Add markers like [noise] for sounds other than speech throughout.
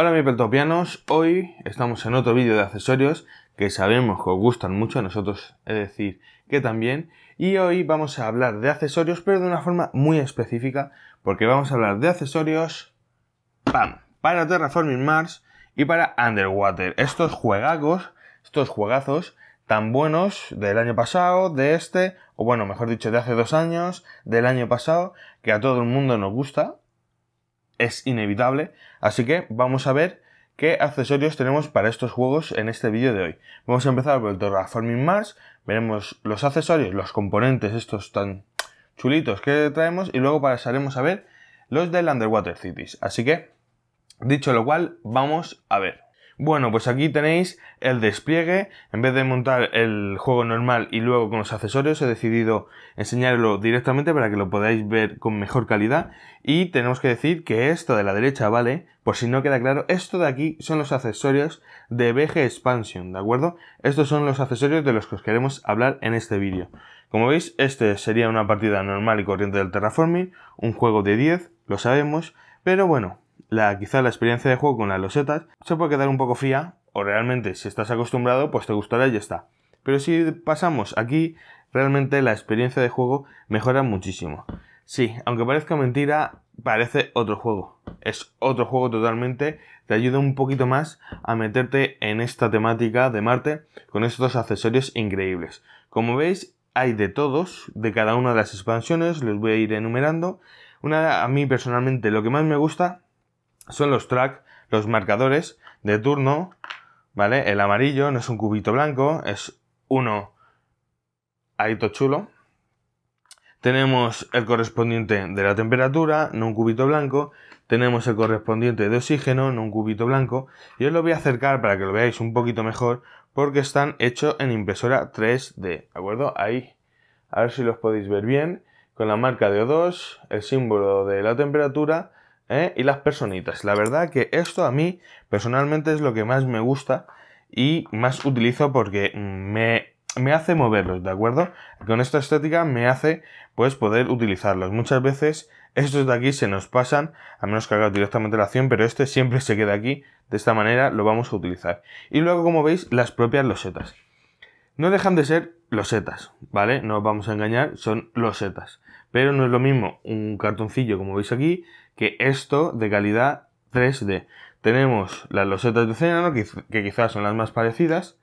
Hola mi peltopianos, hoy estamos en otro vídeo de accesorios que sabemos que os gustan mucho, a nosotros es decir que también, y hoy vamos a hablar de accesorios pero de una forma muy específica porque vamos a hablar de accesorios ¡pam! para Terraforming Mars y para Underwater, estos juegagos, estos juegazos tan buenos del año pasado, de este, o bueno, mejor dicho, de hace dos años, del año pasado, que a todo el mundo nos gusta, es inevitable, así que vamos a ver qué accesorios tenemos para estos juegos en este vídeo de hoy. Vamos a empezar por el Torraforming Mars, veremos los accesorios, los componentes estos tan chulitos que traemos y luego pasaremos a ver los del Underwater Cities. Así que, dicho lo cual, vamos a ver. Bueno, pues aquí tenéis el despliegue. En vez de montar el juego normal y luego con los accesorios, he decidido enseñarlo directamente para que lo podáis ver con mejor calidad. Y tenemos que decir que esto de la derecha, ¿vale? Por si no queda claro, esto de aquí son los accesorios de BG Expansion, ¿de acuerdo? Estos son los accesorios de los que os queremos hablar en este vídeo. Como veis, este sería una partida normal y corriente del Terraforming, un juego de 10, lo sabemos, pero bueno, quizá la experiencia de juego con las losetas se puede quedar un poco fría o realmente si estás acostumbrado pues te gustará y ya está. Pero si pasamos aquí, realmente la experiencia de juego mejora muchísimo. Sí, aunque parezca mentira, parece otro juego. Es otro juego totalmente, te ayuda un poquito más a meterte en esta temática de Marte con estos accesorios increíbles. Como veis, hay de todos, de cada una de las expansiones, los voy a ir enumerando. Una, a mí personalmente lo que más me gusta son los track, los marcadores de turno, ¿vale? El amarillo no es un cubito blanco, es uno ahí, chulo. Tenemos el correspondiente de la temperatura, no un cubito blanco. Tenemos el correspondiente de oxígeno, no un cubito blanco. Y os lo voy a acercar para que lo veáis un poquito mejor, porque están hechos en impresora 3D, ¿de acuerdo? Ahí, a ver si los podéis ver bien, con la marca de O2, el símbolo de la temperatura, ¿eh? y las personitas. La verdad que esto a mí personalmente es lo que más me gusta y más utilizo porque me, me hace moverlos, ¿de acuerdo? Con esta estética me hace pues poder utilizarlos. Muchas veces estos de aquí se nos pasan, a menos que haga directamente la acción, pero este siempre se queda aquí. De esta manera lo vamos a utilizar. Y luego, como veis, las propias losetas. No dejan de ser losetas, ¿vale? No os vamos a engañar, son losetas. Pero no es lo mismo un cartoncillo, como veis aquí, que esto de calidad 3D. Tenemos las losetas de Cenano, que, que quizás son las más parecidas.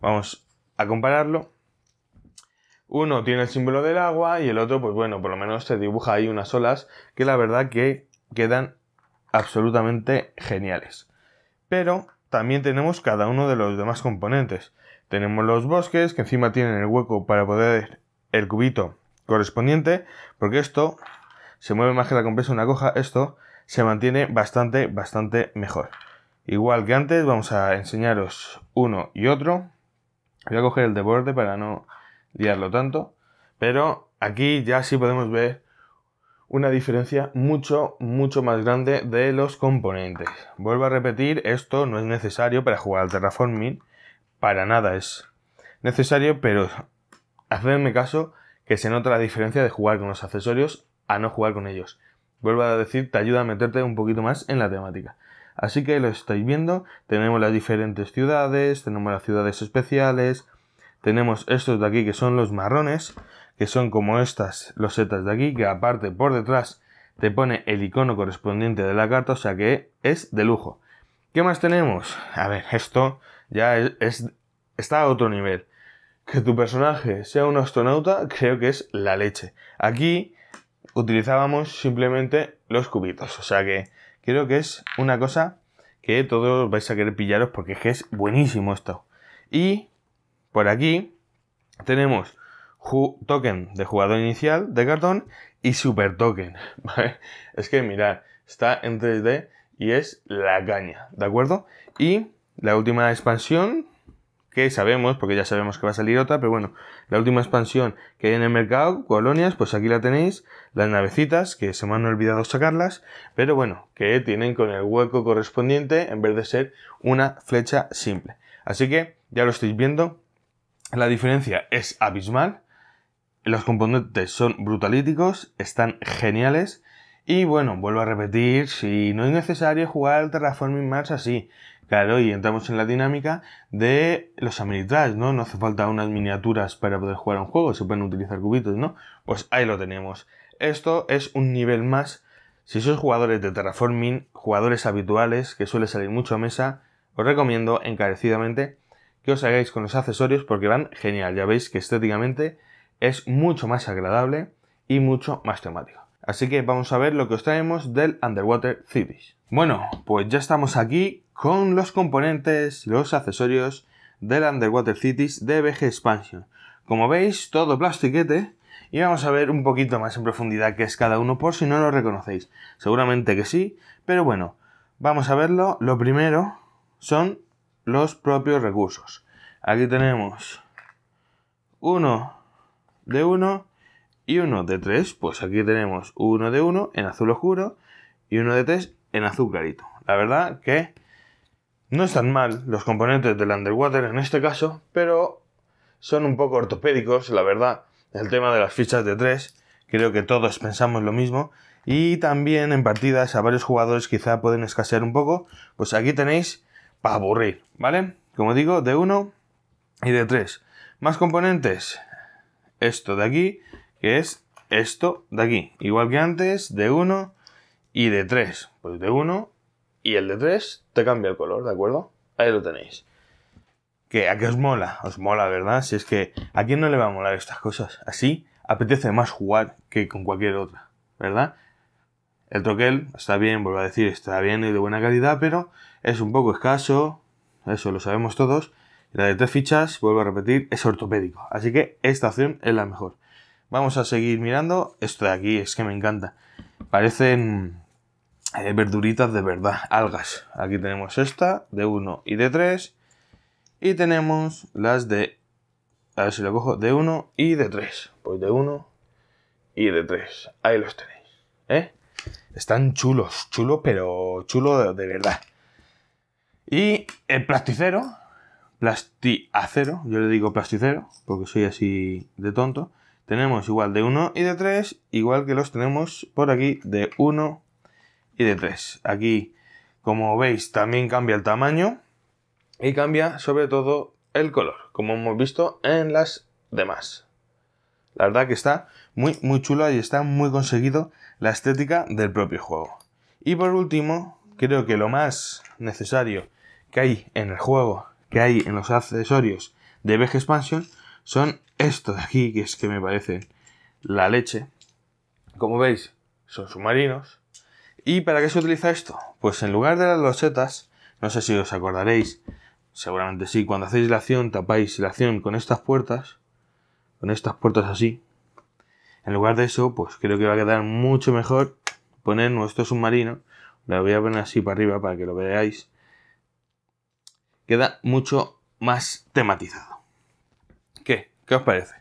Vamos a compararlo. Uno tiene el símbolo del agua y el otro, pues bueno, por lo menos se dibuja ahí unas olas que la verdad que quedan absolutamente geniales. Pero también tenemos cada uno de los demás componentes. Tenemos los bosques que encima tienen el hueco para poder el cubito correspondiente, porque esto se mueve más que la compresa de una coja, esto se mantiene bastante, bastante mejor. Igual que antes, vamos a enseñaros uno y otro. Voy a coger el de borde para no liarlo tanto, pero aquí ya sí podemos ver una diferencia mucho, mucho más grande de los componentes. Vuelvo a repetir, esto no es necesario para jugar al Terraforming, para nada es necesario, pero hacedme caso que se nota la diferencia de jugar con los accesorios a no jugar con ellos. Vuelvo a decir, te ayuda a meterte un poquito más en la temática. Así que lo estáis viendo, tenemos las diferentes ciudades, tenemos las ciudades especiales, tenemos estos de aquí que son los marrones, que son como estas losetas de aquí, que aparte por detrás te pone el icono correspondiente de la carta, o sea que es de lujo. ¿Qué más tenemos? A ver, esto ya está a otro nivel que tu personaje sea un astronauta creo que es la leche. Aquí utilizábamos simplemente los cubitos, o sea que creo que es una cosa que todos vais a querer pillaros porque es buenísimo esto. Y por aquí tenemos token de jugador inicial de cartón y super token. [laughs] Es que mirad, está en 3D y es la caña, ¿de acuerdo? Y la última expansión que sabemos, porque ya sabemos que va a salir otra, pero bueno, la última expansión que hay en el mercado, colonias, pues aquí la tenéis, las navecitas, que se me han olvidado sacarlas, pero bueno, que tienen con el hueco correspondiente en vez de ser una flecha simple. Así que ya lo estáis viendo, la diferencia es abismal, los componentes son brutalíticos, están geniales, y bueno, vuelvo a repetir, si no es necesario jugar al Terraforming Mars así, Claro, y entramos en la dinámica de los Aminitrash, ¿no? No hace falta unas miniaturas para poder jugar a un juego, se pueden utilizar cubitos, ¿no? Pues ahí lo tenemos. Esto es un nivel más. Si sois jugadores de Terraforming, jugadores habituales, que suele salir mucho a mesa, os recomiendo encarecidamente que os hagáis con los accesorios porque van genial. Ya veis que estéticamente es mucho más agradable y mucho más temático. Así que vamos a ver lo que os traemos del Underwater Cities. Bueno, pues ya estamos aquí con los componentes, los accesorios del Underwater Cities de BG Expansion. Como veis, todo plastiquete y vamos a ver un poquito más en profundidad qué es cada uno por si no lo reconocéis. Seguramente que sí, pero bueno, vamos a verlo. Lo primero son los propios recursos. Aquí tenemos uno de uno y uno de tres. Pues aquí tenemos uno de uno en azul oscuro y uno de tres en azucarito. La verdad que no están mal los componentes del Underwater en este caso, pero son un poco ortopédicos, la verdad. El tema de las fichas de 3, creo que todos pensamos lo mismo. Y también en partidas a varios jugadores quizá pueden escasear un poco, pues aquí tenéis para aburrir, ¿vale? Como digo, de 1 y de tres Más componentes, esto de aquí, que es esto de aquí. Igual que antes, de 1 y de 3, pues de 1. Y el de 3 te cambia el color, ¿de acuerdo? Ahí lo tenéis. que ¿A qué os mola? Os mola, ¿verdad? Si es que a quién no le va a molar estas cosas. Así apetece más jugar que con cualquier otra, ¿verdad? El troquel está bien, vuelvo a decir, está bien y de buena calidad, pero es un poco escaso, eso lo sabemos todos. La de tres fichas, vuelvo a repetir, es ortopédico. Así que esta opción es la mejor. Vamos a seguir mirando. Esto de aquí es que me encanta. Parecen eh, verduritas de verdad, algas. Aquí tenemos esta de 1 y de 3. Y tenemos las de... A ver si lo cojo, de 1 y de 3. Pues de 1 y de 3. Ahí los tenéis. ¿eh? Están chulos, chulos, pero chulo de, de verdad. Y el plasticero, plastiacero, yo le digo plasticero, porque soy así de tonto. Tenemos igual de 1 y de 3, igual que los tenemos por aquí de 1 y de tres, Aquí, como veis, también cambia el tamaño y cambia sobre todo el color, como hemos visto en las demás. La verdad que está muy, muy chula y está muy conseguido la estética del propio juego. Y por último, creo que lo más necesario que hay en el juego, que hay en los accesorios de BG Expansion, son estos de aquí, que es que me parece la leche. Como veis, son submarinos, ¿Y para qué se utiliza esto? Pues en lugar de las losetas, no sé si os acordaréis, seguramente sí, cuando hacéis la acción, tapáis la acción con estas puertas, con estas puertas así. En lugar de eso, pues creo que va a quedar mucho mejor poner nuestro submarino. Lo voy a poner así para arriba para que lo veáis. Queda mucho más tematizado. ¿Qué? ¿Qué os parece?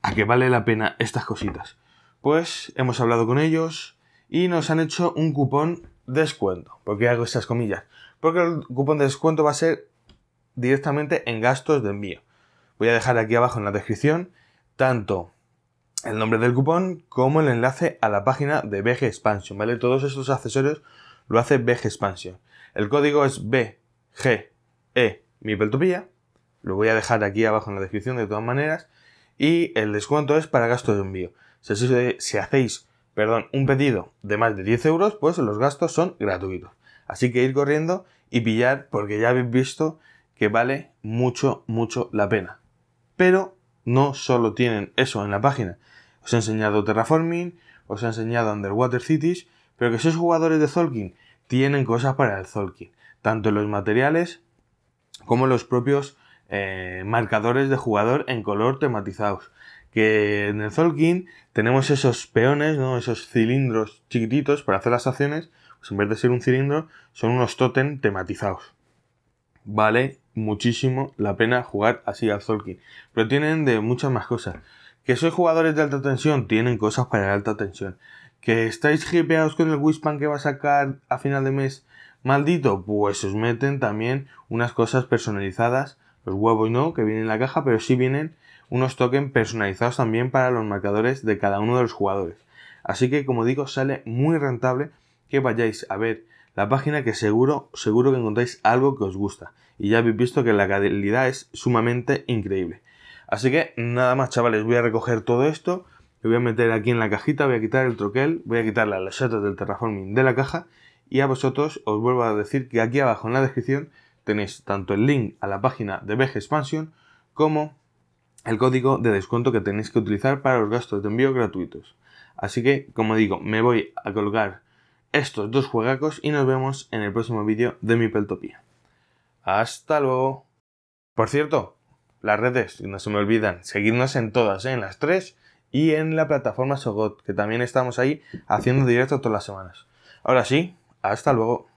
¿A qué vale la pena estas cositas? Pues hemos hablado con ellos, y nos han hecho un cupón descuento. ¿Por qué hago estas comillas? Porque el cupón de descuento va a ser directamente en gastos de envío. Voy a dejar aquí abajo en la descripción tanto el nombre del cupón como el enlace a la página de BG Expansion, ¿vale? Todos estos accesorios lo hace BG Expansion. El código es BGE mi Lo voy a dejar aquí abajo en la descripción de todas maneras. Y el descuento es para gastos de envío. Si, si hacéis perdón, un pedido de más de 10 euros, pues los gastos son gratuitos. Así que ir corriendo y pillar porque ya habéis visto que vale mucho, mucho la pena. Pero no solo tienen eso en la página. Os he enseñado Terraforming, os he enseñado Underwater Cities, pero que sois jugadores de Zolkin, tienen cosas para el Zolkin. Tanto los materiales como los propios eh, marcadores de jugador en color tematizados que en el Zolkin tenemos esos peones, ¿no? esos cilindros chiquititos para hacer las acciones, pues en vez de ser un cilindro, son unos totem tematizados. Vale muchísimo la pena jugar así al Zolkin. Pero tienen de muchas más cosas. Que sois jugadores de alta tensión, tienen cosas para la alta tensión. Que estáis hipeados con el Wispan que va a sacar a final de mes, maldito, pues os meten también unas cosas personalizadas. Los huevos no, que vienen en la caja, pero sí vienen unos tokens personalizados también para los marcadores de cada uno de los jugadores. Así que como digo, sale muy rentable que vayáis a ver la página que seguro, seguro que encontráis algo que os gusta. Y ya habéis visto que la calidad es sumamente increíble. Así que nada más chavales, voy a recoger todo esto, lo voy a meter aquí en la cajita, voy a quitar el troquel, voy a quitar las losetas del terraforming de la caja y a vosotros os vuelvo a decir que aquí abajo en la descripción tenéis tanto el link a la página de BG Expansion como el código de descuento que tenéis que utilizar para los gastos de envío gratuitos. Así que, como digo, me voy a colgar estos dos juegacos y nos vemos en el próximo vídeo de mi peltopía. ¡Hasta luego! Por cierto, las redes, no se me olvidan, seguirnos en todas, ¿eh? en las tres y en la plataforma Sogot, que también estamos ahí haciendo directo todas las semanas. Ahora sí, hasta luego.